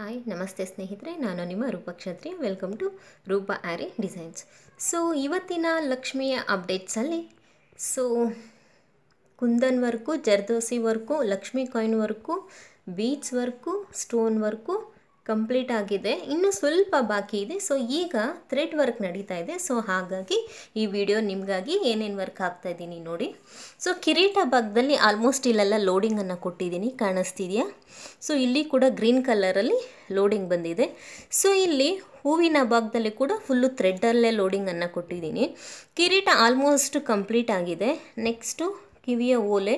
hi ನಮಸ್ತೆ ಸ್ನೇಹಿತರೆ ನಾನು ನಿಮ್ಮ ರೂಪಕ್ಷತ್ರಿ ವೆಲ್ಕಮ್ ಟು ರೂಪ ಆರಿ ಡಿಸೈನ್ಸ್ ಸೊ ಇವತ್ತಿನ ಲಕ್ಷ್ಮಿಯ ಅಪ್ಡೇಟ್ಸಲ್ಲಿ so kundan work zardosi work Lakshmi coin work ಬೀಚ್ ವರ್ಕು ಸ್ಟೋನ್ ವರ್ಕು ಕಂಪ್ಲೀಟ್ ಆಗಿದೆ ಇನ್ನು ಸ್ವಲ್ಪ ಬಾಕಿ ಇದೆ ಸೊ ಈಗ ಥ್ರೆಡ್ ವರ್ಕ್ ನಡೀತಾ ಇದೆ ಸೊ ಹಾಗಾಗಿ ಈ ವಿಡಿಯೋ ನಿಮಗಾಗಿ ಏನೇನು ವರ್ಕ್ ಹಾಕ್ತಾ ಇದ್ದೀನಿ ನೋಡಿ ಸೊ ಕಿರೀಟ ಭಾಗದಲ್ಲಿ ಆಲ್ಮೋಸ್ಟ್ ಇಲ್ಲೆಲ್ಲ ಲೋಡಿಂಗನ್ನು ಕೊಟ್ಟಿದ್ದೀನಿ ಕಾಣಿಸ್ತಿದೆಯಾ ಸೊ ಇಲ್ಲಿ ಕೂಡ ಗ್ರೀನ್ ಕಲರಲ್ಲಿ ಲೋಡಿಂಗ್ ಬಂದಿದೆ ಸೊ ಇಲ್ಲಿ ಹೂವಿನ ಭಾಗದಲ್ಲಿ ಕೂಡ ಫುಲ್ಲು ಥ್ರೆಡ್ಡಲ್ಲೇ ಲೋಡಿಂಗನ್ನು ಕೊಟ್ಟಿದ್ದೀನಿ ಕಿರೀಟ ಆಲ್ಮೋಸ್ಟ್ ಕಂಪ್ಲೀಟ್ ಆಗಿದೆ ನೆಕ್ಸ್ಟು ಕಿವಿಯ ಓಲೆ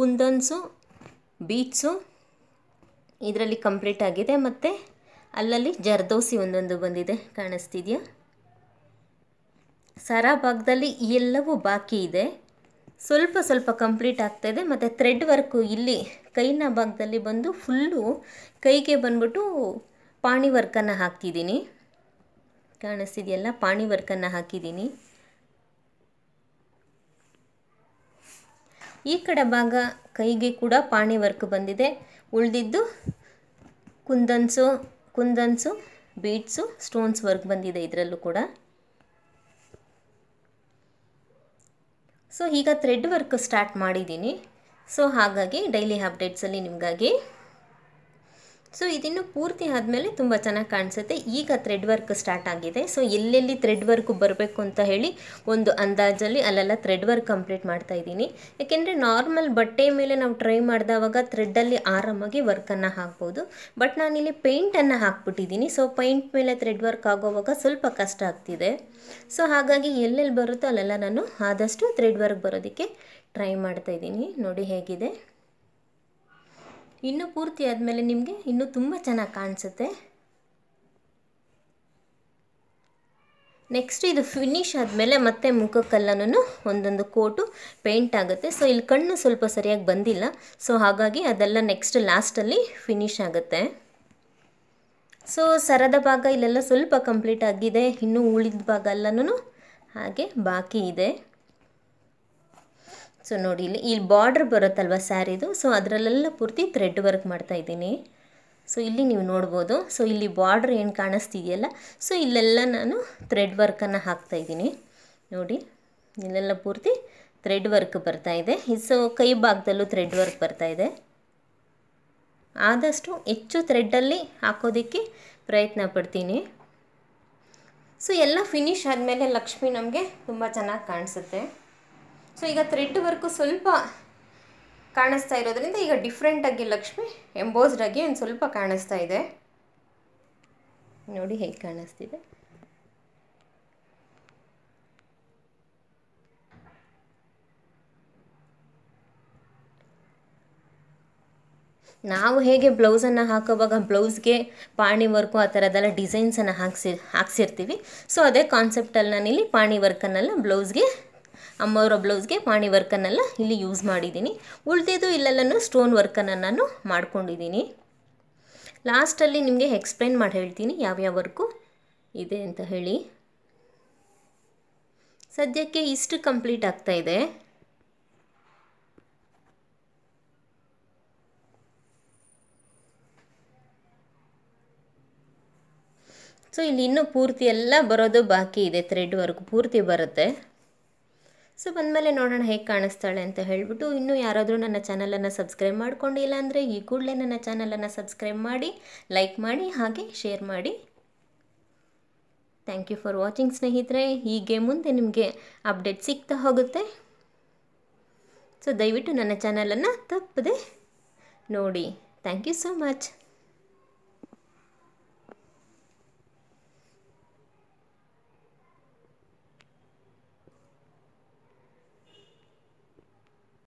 ಕುಂದನ್ಸು ಬೀಚ್ಸು ಇದರಲ್ಲಿ ಕಂಪ್ಲೀಟ್ ಆಗಿದೆ ಮತ್ತು ಅಲ್ಲಲ್ಲಿ ಜರ್ದೋಸಿ ಒಂದೊಂದು ಬಂದಿದೆ ಕಾಣಿಸ್ತಿದೆಯಾ ಸಾರಾ ಭಾಗದಲ್ಲಿ ಎಲ್ಲವೂ ಬಾಕಿ ಇದೆ ಸ್ವಲ್ಪ ಸ್ವಲ್ಪ ಕಂಪ್ಲೀಟ್ ಇದೆ ಮತ್ತು ಥ್ರೆಡ್ ವರ್ಕು ಇಲ್ಲಿ ಕೈನ ಭಾಗದಲ್ಲಿ ಬಂದು ಫುಲ್ಲು ಕೈಗೆ ಬಂದ್ಬಿಟ್ಟು ಪಾಣಿ ವರ್ಕನ್ನು ಹಾಕ್ತಿದ್ದೀನಿ ಕಾಣಿಸ್ತಿದೆಯಲ್ಲ ಪಾಣಿ ವರ್ಕನ್ನು ಹಾಕಿದ್ದೀನಿ ಈ ಕಡೆ ಭಾಗ ಕೈಗೆ ಕೂಡ ಪಾಣಿ ವರ್ಕ್ ಬಂದಿದೆ ಉಳಿದಿದ್ದು ಕುಂದನ್ಸು ಕುಂದನ್ಸು ಬೀಟ್ಸು ಸ್ಟೋನ್ಸ್ ವರ್ಕ್ ಬಂದಿದೆ ಇದರಲ್ಲೂ ಕೂಡ ಸೊ ಈಗ ಥ್ರೆಡ್ ವರ್ಕ್ ಸ್ಟಾರ್ಟ್ ಮಾಡಿದ್ದೀನಿ ಸೊ ಹಾಗಾಗಿ ಡೈಲಿ ಅಪ್ಡೇಟ್ಸಲ್ಲಿ ನಿಮಗಾಗಿ ಸೊ ಇದನ್ನು ಪೂರ್ತಿ ಆದಮೇಲೆ ತುಂಬ ಚೆನ್ನಾಗಿ ಕಾಣಿಸುತ್ತೆ ಈಗ ಥ್ರೆಡ್ ವರ್ಕ್ ಸ್ಟಾರ್ಟ್ ಆಗಿದೆ ಸೊ ಎಲ್ಲೆಲ್ಲಿ ಥ್ರೆಡ್ ವರ್ಕ್ ಬರಬೇಕು ಅಂತ ಹೇಳಿ ಒಂದು ಅಂದಾಜಲ್ಲಿ ಅಲ್ಲೆಲ್ಲ ಥ್ರೆಡ್ ವರ್ಕ್ ಕಂಪ್ಲೀಟ್ ಮಾಡ್ತಾ ಇದ್ದೀನಿ ಯಾಕೆಂದರೆ ನಾರ್ಮಲ್ ಬಟ್ಟೆ ಮೇಲೆ ನಾವು ಟ್ರೈ ಮಾಡಿದವಾಗ ಥ್ರೆಡ್ಡಲ್ಲಿ ಆರಾಮಾಗಿ ವರ್ಕನ್ನು ಹಾಕ್ಬೋದು ಬಟ್ ನಾನಿಲ್ಲಿ ಪೇಂಟನ್ನು ಹಾಕ್ಬಿಟ್ಟಿದ್ದೀನಿ ಸೊ ಪೈಂಟ್ ಮೇಲೆ ಥ್ರೆಡ್ ವರ್ಕ್ ಆಗೋವಾಗ ಸ್ವಲ್ಪ ಕಷ್ಟ ಆಗ್ತಿದೆ ಸೊ ಹಾಗಾಗಿ ಎಲ್ಲೆಲ್ಲಿ ಬರುತ್ತೋ ಅಲ್ಲೆಲ್ಲ ನಾನು ಆದಷ್ಟು ಥ್ರೆಡ್ ವರ್ಕ್ ಬರೋದಕ್ಕೆ ಟ್ರೈ ಮಾಡ್ತಾ ಇದ್ದೀನಿ ನೋಡಿ ಹೇಗಿದೆ ಇನ್ನೂ ಪೂರ್ತಿ ಆದಮೇಲೆ ನಿಮಗೆ ಇನ್ನೂ ತುಂಬ ಚೆನ್ನಾಗಿ ಕಾಣಿಸುತ್ತೆ ನೆಕ್ಸ್ಟ್ ಇದು ಫಿನಿಷ್ ಆದಮೇಲೆ ಮತ್ತೆ ಮುಖಕ್ಕೆಲ್ಲನೂ ಒಂದೊಂದು ಕೋಟು ಪೇಂಟ್ ಆಗುತ್ತೆ ಸೊ ಇಲ್ಲಿ ಕಣ್ಣು ಸ್ವಲ್ಪ ಸರಿಯಾಗಿ ಬಂದಿಲ್ಲ ಸೊ ಹಾಗಾಗಿ ಅದೆಲ್ಲ ನೆಕ್ಸ್ಟ್ ಲಾಸ್ಟಲ್ಲಿ ಫಿನಿಷ್ ಆಗುತ್ತೆ ಸೊ ಸರದ ಭಾಗ ಇಲ್ಲೆಲ್ಲ ಸ್ವಲ್ಪ ಕಂಪ್ಲೀಟ್ ಆಗಿದೆ ಇನ್ನೂ ಉಳಿದ ಭಾಗ ಎಲ್ಲನೂ ಹಾಗೆ ಬಾಕಿ ಇದೆ ಸೊ ನೋಡಿ ಇಲ್ಲಿ ಇಲ್ಲಿ ಬಾರ್ಡ್ರ್ ಬರುತ್ತಲ್ವ ಸ್ಯಾರಿದು ಸೊ ಅದರಲ್ಲೆಲ್ಲ ಪೂರ್ತಿ ಥ್ರೆಡ್ ವರ್ಕ್ ಮಾಡ್ತಾ ಇದ್ದೀನಿ ಸೊ ಇಲ್ಲಿ ನೀವು ನೋಡ್ಬೋದು ಸೊ ಇಲ್ಲಿ ಬಾರ್ಡ್ರ್ ಏನು ಕಾಣಿಸ್ತಿದೆಯಲ್ಲ ಸೊ ಇಲ್ಲೆಲ್ಲ ನಾನು ಥ್ರೆಡ್ ವರ್ಕನ್ನು ಇದ್ದೀನಿ ನೋಡಿ ಇಲ್ಲೆಲ್ಲ ಪೂರ್ತಿ ಥ್ರೆಡ್ ವರ್ಕ್ ಬರ್ತಾ ಇದೆ ಸೊ ಕೈ ಭಾಗದಲ್ಲೂ ಥ್ರೆಡ್ ವರ್ಕ್ ಬರ್ತಾ ಇದೆ ಆದಷ್ಟು ಹೆಚ್ಚು ಥ್ರೆಡ್ಡಲ್ಲಿ ಹಾಕೋದಕ್ಕೆ ಪ್ರಯತ್ನ ಪಡ್ತೀನಿ ಸೊ ಎಲ್ಲ ಫಿನಿಶ್ ಆದಮೇಲೆ ಲಕ್ಷ್ಮಿ ನಮಗೆ ತುಂಬ ಚೆನ್ನಾಗಿ ಕಾಣಿಸುತ್ತೆ ಸೊ ಈಗ ಥ್ರೆಡ್ ವರ್ಕು ಸ್ವಲ್ಪ ಕಾಣಿಸ್ತಾ ಇರೋದ್ರಿಂದ ಈಗ ಡಿಫ್ರೆಂಟಾಗಿ ಲಕ್ಷ್ಮಿ ಎಂಬೋಸ್ಡ್ ಆಗಿ ಒಂದು ಸ್ವಲ್ಪ ಕಾಣಿಸ್ತಾ ಇದೆ ನೋಡಿ ಹೇಗೆ ಕಾಣಿಸ್ತಿದೆ ನಾವು ಹೇಗೆ ಬ್ಲೌಸನ್ನು ಹಾಕೋವಾಗ ಬ್ಲೌಸ್ಗೆ ಪಾಣಿ ವರ್ಕು ಆ ಥರದ್ದೆಲ್ಲ ಡಿಸೈನ್ಸನ್ನು ಹಾಕ್ಸಿ ಹಾಕ್ಸಿರ್ತೀವಿ ಸೊ ಅದೇ ಕಾನ್ಸೆಪ್ಟಲ್ಲಿ ನಾನಿಲ್ಲಿ ಪಾಣಿ ವರ್ಕನ್ನೆಲ್ಲ ಬ್ಲೌಸ್ಗೆ ಅಮ್ಮವರ ಬ್ಲೌಸ್ಗೆ ಪಾಣಿ ವರ್ಕನ್ನೆಲ್ಲ ಇಲ್ಲಿ ಯೂಸ್ ಮಾಡಿದ್ದೀನಿ ಉಳಿದಿದ್ದು ಇಲ್ಲೆಲ್ಲನೂ ಸ್ಟೋನ್ ವರ್ಕನ್ನು ನಾನು ಮಾಡ್ಕೊಂಡಿದ್ದೀನಿ ಲಾಸ್ಟಲ್ಲಿ ನಿಮಗೆ ಎಕ್ಸ್ಪ್ಲೈನ್ ಮಾಡಿ ಹೇಳ್ತೀನಿ ಯಾವ್ಯಾವ ವರ್ಕು ಇದೆ ಅಂತ ಹೇಳಿ ಸದ್ಯಕ್ಕೆ ಇಷ್ಟು ಕಂಪ್ಲೀಟ್ ಆಗ್ತಾ ಇದೆ ಸೊ ಇಲ್ಲಿ ಇನ್ನೂ ಪೂರ್ತಿ ಎಲ್ಲ ಬರೋದು ಬಾಕಿ ಇದೆ ಥ್ರೆಡ್ ವರ್ಕ್ ಪೂರ್ತಿ ಬರುತ್ತೆ ಸೊ ಬಂದಮೇಲೆ ನೋಡೋಣ ಹೇಗೆ ಕಾಣಿಸ್ತಾಳೆ ಅಂತ ಹೇಳಿಬಿಟ್ಟು ಇನ್ನೂ ಯಾರಾದರೂ ನನ್ನ ಚಾನಲನ್ನು ಸಬ್ಸ್ಕ್ರೈಬ್ ಮಾಡ್ಕೊಂಡಿಲ್ಲ ಅಂದರೆ ಈ ಕೂಡಲೇ ನನ್ನ ಚಾನಲನ್ನು ಸಬ್ಸ್ಕ್ರೈಬ್ ಮಾಡಿ ಲೈಕ್ ಮಾಡಿ ಹಾಗೆ ಶೇರ್ ಮಾಡಿ ಥ್ಯಾಂಕ್ ಯು ಫಾರ್ ವಾಚಿಂಗ್ ಸ್ನೇಹಿತರೆ ಹೀಗೆ ಮುಂದೆ ನಿಮಗೆ ಅಪ್ಡೇಟ್ ಸಿಗ್ತಾ ಹೋಗುತ್ತೆ ಸೊ ದಯವಿಟ್ಟು ನನ್ನ ಚಾನಲನ್ನು ತಪ್ಪದೆ ನೋಡಿ ಥ್ಯಾಂಕ್ ಯು ಸೋ ಮಚ್